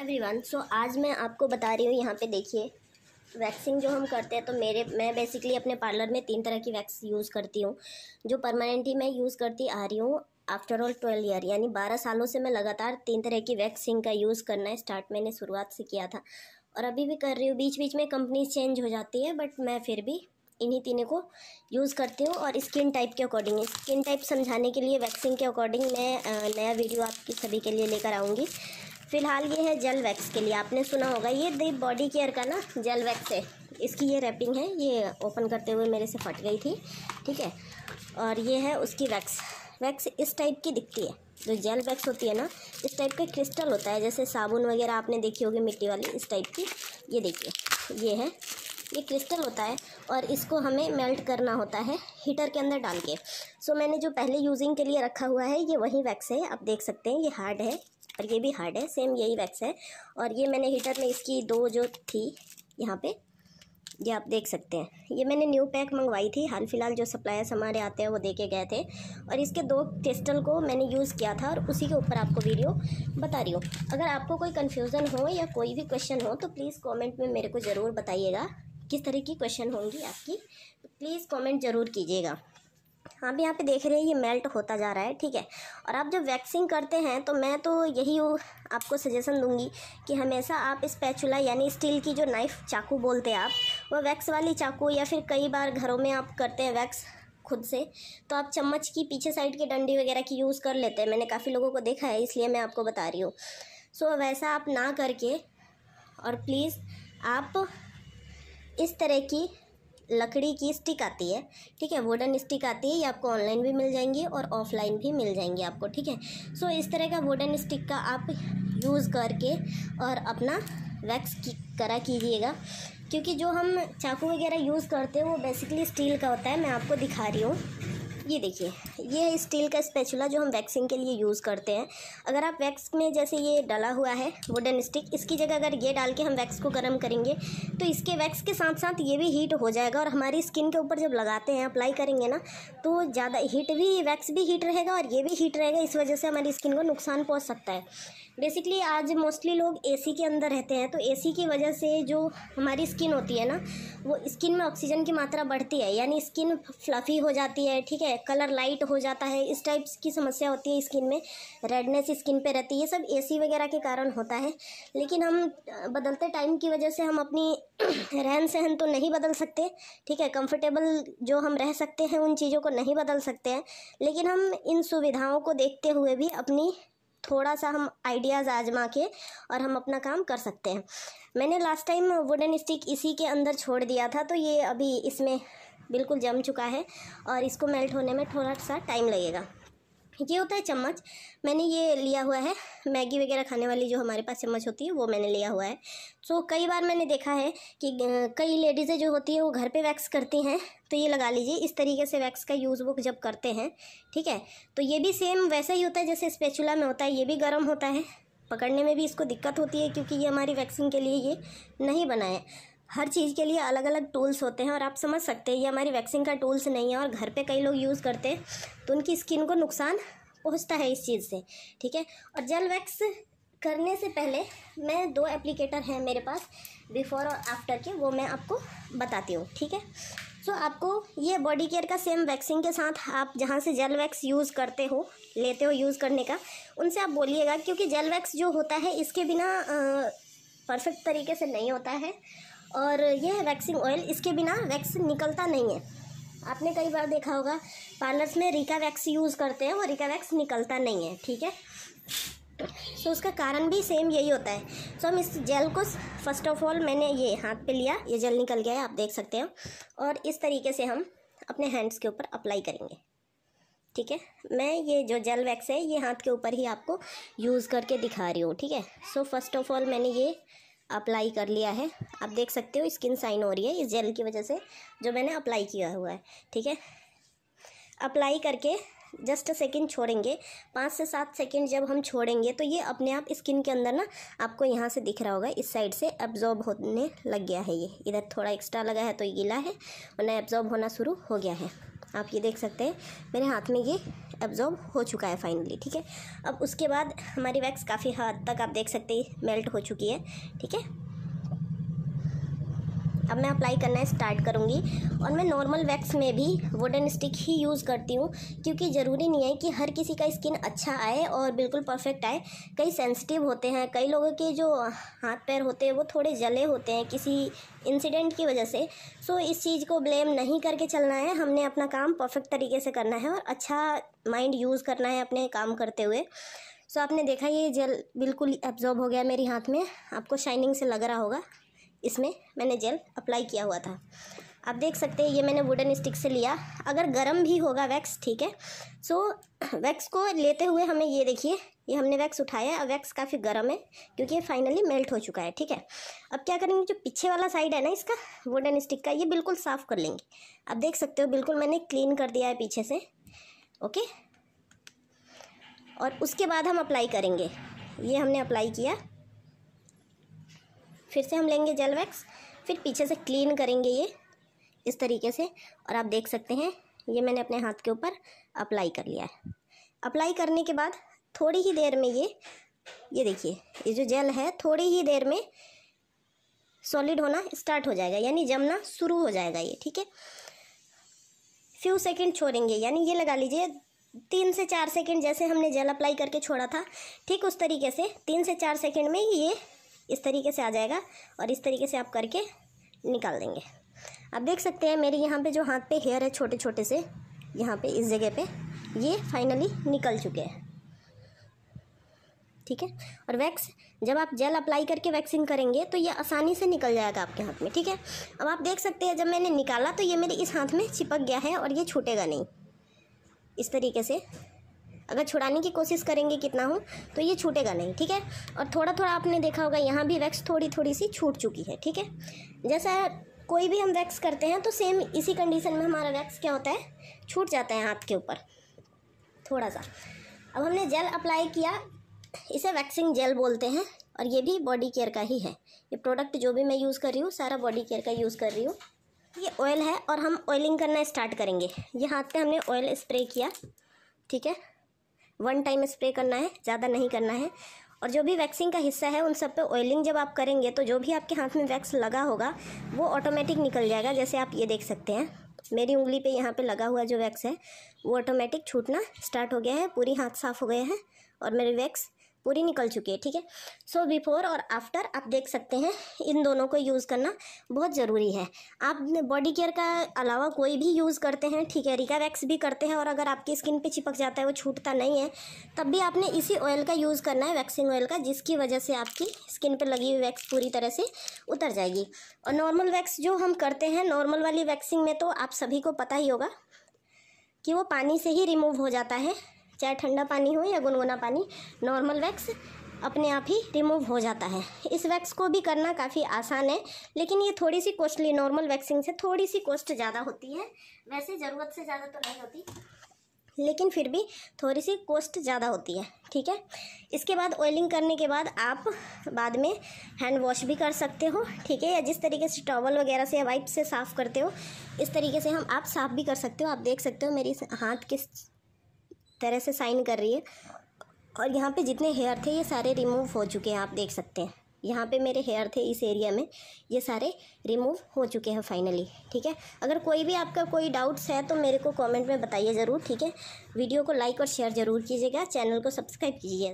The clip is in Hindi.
एवरीवन सो so, आज मैं आपको बता रही हूँ यहाँ पे देखिए वैक्सिंग जो हम करते हैं तो मेरे मैं बेसिकली अपने पार्लर में तीन तरह की वैक्स यूज़ करती हूँ जो परमानेंटली मैं यूज़ करती आ रही हूँ आफ्टर ऑल ट्वेल्व ईयर यानी बारह सालों से मैं लगातार तीन तरह की वैक्सिंग का यूज़ करना स्टार्ट मैंने शुरुआत से किया था और अभी भी कर रही हूँ बीच बीच में कंपनीज चेंज हो जाती है बट मैं फिर भी इन्हीं तीनों को यूज़ करती हूँ और स्किन टाइप के अकॉर्डिंग स्किन टाइप समझाने के लिए वैक्सिंग के अकॉर्डिंग मैं नया वीडियो आपकी सभी के लिए लेकर आऊँगी फिलहाल ये है जेल वैक्स के लिए आपने सुना होगा ये दी बॉडी केयर का ना जेल वैक्स है इसकी ये रैपिंग है ये ओपन करते हुए मेरे से फट गई थी ठीक है और ये है उसकी वैक्स वैक्स इस टाइप की दिखती है जो जेल वैक्स होती है ना इस टाइप का क्रिस्टल होता है जैसे साबुन वगैरह आपने देखी होगी मिट्टी वाली इस टाइप की ये देखिए ये है ये क्रिस्टल होता है और इसको हमें मेल्ट करना होता है हीटर के अंदर डाल के सो मैंने जो पहले यूजिंग के लिए रखा हुआ है ये वही वैक्स है आप देख सकते हैं ये हार्ड है और ये भी हार्ड है सेम यही वैक्स है और ये मैंने हीटर में इसकी दो जो थी यहाँ पे ये आप देख सकते हैं ये मैंने न्यू पैक मंगवाई थी हाल फिलहाल जो सप्लायर्स हमारे आते हैं वो देके गए थे और इसके दो क्रिस्टल को मैंने यूज़ किया था और उसी के ऊपर आपको वीडियो बता रही हूँ अगर आपको कोई कन्फ्यूज़न हो या कोई भी क्वेश्चन हो तो प्लीज़ कॉमेंट में मेरे को ज़रूर बताइएगा किस तरह की क्वेश्चन होंगी आपकी तो प्लीज़ कॉमेंट ज़रूर कीजिएगा आप यहाँ पे देख रहे हैं ये मेल्ट होता जा रहा है ठीक है और आप जब वैक्सिंग करते हैं तो मैं तो यही आपको सजेशन दूंगी कि हमेशा आप स्पैचुला यानी स्टील की जो नाइफ़ चाकू बोलते हैं आप वह वैक्स वाली चाकू या फिर कई बार घरों में आप करते हैं वैक्स खुद से तो आप चम्मच की पीछे साइड की डंडी वगैरह की यूज़ कर लेते हैं मैंने काफ़ी लोगों को देखा है इसलिए मैं आपको बता रही हूँ सो वैसा आप ना करके और प्लीज़ आप इस तरह की लकड़ी की स्टिक आती है ठीक है वुडन स्टिक आती है ये आपको ऑनलाइन भी मिल जाएंगी और ऑफलाइन भी मिल जाएंगी आपको ठीक है सो इस तरह का वुडन स्टिक का आप यूज़ करके और अपना वैक्स की करा कीजिएगा क्योंकि जो हम चाकू वगैरह यूज़ करते हैं वो बेसिकली स्टील का होता है मैं आपको दिखा रही हूँ ये देखिए ये है स्टील का स्पेचुला जो हम वैक्सिंग के लिए यूज़ करते हैं अगर आप वैक्स में जैसे ये डाला हुआ है वुडन स्टिक इसकी जगह अगर ये डाल के हम वैक्स को गर्म करेंगे तो इसके वैक्स के साथ साथ ये भी हीट हो जाएगा और हमारी स्किन के ऊपर जब लगाते हैं अप्लाई करेंगे ना तो ज़्यादा हीट भी वैक्स भी हीट रहेगा और ये भी हीट रहेगा इस वजह से हमारी स्किन को नुकसान पहुँच सकता है बेसिकली आज मोस्टली लोग एसी के अंदर रहते हैं तो एसी की वजह से जो हमारी स्किन होती है ना वो स्किन में ऑक्सीजन की मात्रा बढ़ती है यानी स्किन फ्लफ़ी हो जाती है ठीक है कलर लाइट हो जाता है इस टाइप्स की समस्या होती है स्किन में रेडनेस स्किन पे रहती है ये सब एसी वगैरह के कारण होता है लेकिन हम बदलते टाइम की वजह से हम अपनी रहन सहन तो नहीं बदल सकते ठीक है कम्फर्टेबल जो हम रह सकते हैं उन चीज़ों को नहीं बदल सकते हैं लेकिन हम इन सुविधाओं को देखते हुए भी अपनी थोड़ा सा हम आइडियाज़ आजमा के और हम अपना काम कर सकते हैं मैंने लास्ट टाइम वुडन स्टिक इसी के अंदर छोड़ दिया था तो ये अभी इसमें बिल्कुल जम चुका है और इसको मेल्ट होने में थोड़ा सा टाइम लगेगा ये होता है चम्मच मैंने ये लिया हुआ है मैगी वगैरह खाने वाली जो हमारे पास चम्मच होती है वो मैंने लिया हुआ है सो तो कई बार मैंने देखा है कि कई लेडीज़ें जो होती हैं वो घर पे वैक्स करती हैं तो ये लगा लीजिए इस तरीके से वैक्स का यूज़ वो जब करते हैं ठीक है तो ये भी सेम वैसा ही होता है जैसे स्पेचुला में होता है ये भी गर्म होता है पकड़ने में भी इसको दिक्कत होती है क्योंकि ये हमारी वैक्सिंग के लिए ये नहीं बनाए हर चीज़ के लिए अलग अलग टूल्स होते हैं और आप समझ सकते हैं ये हमारी वैक्सिंग का टूल्स नहीं है और घर पे कई लोग यूज़ करते हैं तो उनकी स्किन को नुकसान पहुँचता है इस चीज़ से ठीक है और जेल वैक्स करने से पहले मैं दो एप्लीकेटर हैं मेरे पास बिफोर और आफ्टर के वो मैं आपको बताती हूँ ठीक है सो so, आपको ये बॉडी केयर का सेम वैक्सिंग के साथ आप जहाँ से जेल वैक्स यूज़ करते हो लेते हो यूज़ करने का उनसे आप बोलिएगा क्योंकि जेल वैक्स जो होता है इसके बिना परफेक्ट तरीके से नहीं होता है और यह है वैक्सिंग ऑयल इसके बिना वैक्स निकलता नहीं है आपने कई बार देखा होगा पार्लर्स में रिका वैक्स यूज़ करते हैं वो रिका वैक्स निकलता नहीं है ठीक है सो तो उसका कारण भी सेम यही होता है सो हम इस जेल को फर्स्ट ऑफ ऑल मैंने ये हाथ पे लिया ये जेल निकल गया है आप देख सकते हो और इस तरीके से हम अपने हैंड्स के ऊपर अप्लाई करेंगे ठीक है मैं ये जो जेल वैक्स है ये हाथ के ऊपर ही आपको यूज़ करके दिखा रही हूँ ठीक है सो फर्स्ट ऑफ ऑल मैंने ये अप्लाई कर लिया है आप देख सकते हो स्किन साइन हो रही है इस जेल की वजह से जो मैंने अप्लाई किया हुआ है ठीक है अप्लाई करके जस्ट सेकंड छोड़ेंगे पाँच से सात सेकंड जब हम छोड़ेंगे तो ये अपने आप स्किन के अंदर ना आपको यहाँ से दिख रहा होगा इस साइड से एब्जॉर्ब होने लग गया है ये इधर थोड़ा एक्स्ट्रा लगा है तो ये गीला है वरना एब्जॉर्ब होना शुरू हो गया है आप ये देख सकते हैं मेरे हाथ में ये एब्जॉर्ब हो चुका है फाइनली ठीक है अब उसके बाद हमारी वैक्स काफ़ी हद तक आप देख सकते हैं मेल्ट हो चुकी है ठीक है अब मैं अप्लाई करना स्टार्ट करूँगी और मैं नॉर्मल वैक्स में भी वुडन स्टिक ही यूज़ करती हूँ क्योंकि ज़रूरी नहीं है कि हर किसी का स्किन अच्छा आए और बिल्कुल परफेक्ट आए कई सेंसिटिव होते हैं कई लोगों के जो हाथ पैर होते हैं वो थोड़े जले होते हैं किसी इंसिडेंट की वजह से सो इस चीज़ को ब्लेम नहीं करके चलना है हमने अपना काम परफेक्ट तरीके से करना है और अच्छा माइंड यूज़ करना है अपने काम करते हुए सो so, आपने देखा ये जेल बिल्कुल एब्जॉर्ब हो गया मेरे हाथ में आपको शाइनिंग से लग रहा होगा इसमें मैंने जेल अप्लाई किया हुआ था आप देख सकते हैं ये मैंने वुडन स्टिक से लिया अगर गर्म भी होगा वैक्स ठीक है सो वैक्स को लेते हुए हमें ये देखिए ये हमने वैक्स उठाया है अब वैक्स काफ़ी गर्म है क्योंकि ये फाइनली मेल्ट हो चुका है ठीक है अब क्या करेंगे जो पीछे वाला साइड है ना इसका वुडन स्टिक का ये बिल्कुल साफ़ कर लेंगे आप देख सकते हो बिल्कुल मैंने क्लीन कर दिया है पीछे से ओके और उसके बाद हम अप्लाई करेंगे ये हमने अप्लाई किया फिर से हम लेंगे जेल वैक्स फिर पीछे से क्लीन करेंगे ये इस तरीके से और आप देख सकते हैं ये मैंने अपने हाथ के ऊपर अप्लाई कर लिया है अप्लाई करने के बाद थोड़ी ही देर में ये ये देखिए ये जो जेल है थोड़ी ही देर में सॉलिड होना स्टार्ट हो जाएगा यानी जमना शुरू हो जाएगा ये ठीक है फ्यू सेकंड छोड़ेंगे यानी ये लगा लीजिए तीन से चार सेकंड जैसे हमने जेल अप्लाई करके छोड़ा था ठीक उस तरीके से तीन से चार सेकंड में ये इस तरीके से आ जाएगा और इस तरीके से आप करके निकाल देंगे आप देख सकते हैं मेरे यहाँ पे जो हाथ पे हेयर है छोटे छोटे से यहाँ पे इस जगह पे ये फाइनली निकल चुके हैं ठीक है और वैक्स जब आप जेल अप्लाई करके वैक्सिंग करेंगे तो ये आसानी से निकल जाएगा आपके हाथ में ठीक है अब आप देख सकते हैं जब मैंने निकाला तो ये मेरे इस हाथ में चिपक गया है और ये छूटेगा नहीं इस तरीके से अगर छुड़ाने की कोशिश करेंगे कितना हो तो ये छूटेगा नहीं ठीक है और थोड़ा थोड़ा आपने देखा होगा यहाँ भी वैक्स थोड़ी थोड़ी सी छूट चुकी है ठीक है जैसा कोई भी हम वैक्स करते हैं तो सेम इसी कंडीशन में हमारा वैक्स क्या होता है छूट जाता है हाथ के ऊपर थोड़ा सा अब हमने जेल अप्लाई किया इसे वैक्सिंग जेल बोलते हैं और ये भी बॉडी केयर का ही है ये प्रोडक्ट जो भी मैं यूज़ कर रही हूँ सारा बॉडी केयर का यूज़ कर रही हूँ ये ऑयल है और हम ऑयलिंग करना स्टार्ट करेंगे ये हाथ पे हमने ऑयल स्प्रे किया ठीक है वन टाइम स्प्रे करना है ज़्यादा नहीं करना है और जो भी वैक्सिंग का हिस्सा है उन सब पे ऑयलिंग जब आप करेंगे तो जो भी आपके हाथ में वैक्स लगा होगा वो ऑटोमेटिक निकल जाएगा जैसे आप ये देख सकते हैं मेरी उंगली पे यहाँ पे लगा हुआ जो वैक्स है वो ऑटोमेटिक छूटना स्टार्ट हो गया है पूरी हाथ साफ़ हो गए हैं और मेरे वैक्स पूरी निकल चुकी है ठीक है सो बिफोर और आफ्टर आप देख सकते हैं इन दोनों को यूज़ करना बहुत ज़रूरी है आप बॉडी केयर का अलावा कोई भी यूज़ करते हैं ठीक है रिकावैक्स वैक्स भी करते हैं और अगर आपकी स्किन पे चिपक जाता है वो छूटता नहीं है तब भी आपने इसी ऑयल का यूज़ करना है वैक्सिंग ऑयल का जिसकी वजह से आपकी स्किन पर लगी हुई वैक्स पूरी तरह से उतर जाएगी और नॉर्मल वैक्स जो हम करते हैं नॉर्मल वाली वैक्सिंग में तो आप सभी को पता ही होगा कि वो पानी से ही रिमूव हो जाता है चाहे ठंडा पानी हो या गुनगुना पानी नॉर्मल वैक्स अपने आप ही रिमूव हो जाता है इस वैक्स को भी करना काफ़ी आसान है लेकिन ये थोड़ी सी कॉस्टली नॉर्मल वैक्सिंग से थोड़ी सी कॉस्ट ज़्यादा होती है वैसे ज़रूरत से ज़्यादा तो नहीं होती लेकिन फिर भी थोड़ी सी कॉस्ट ज़्यादा होती है ठीक है इसके बाद ऑयलिंग करने के बाद आप बाद में हैंड वॉश भी कर सकते हो ठीक है या जिस तरीके से टॉवल वगैरह से या वाइप से साफ़ करते हो इस तरीके से हम आप साफ़ भी कर सकते हो आप देख सकते हो मेरी हाथ किस तरह से साइन कर रही है और यहाँ पे जितने हेयर थे ये सारे रिमूव हो चुके हैं आप देख सकते हैं यहाँ पे मेरे हेयर थे इस एरिया में ये सारे रिमूव हो चुके हैं फाइनली ठीक है अगर कोई भी आपका कोई डाउट्स है तो मेरे को कमेंट में बताइए ज़रूर ठीक है वीडियो को लाइक और शेयर ज़रूर कीजिएगा चैनल को सब्सक्राइब कीजिए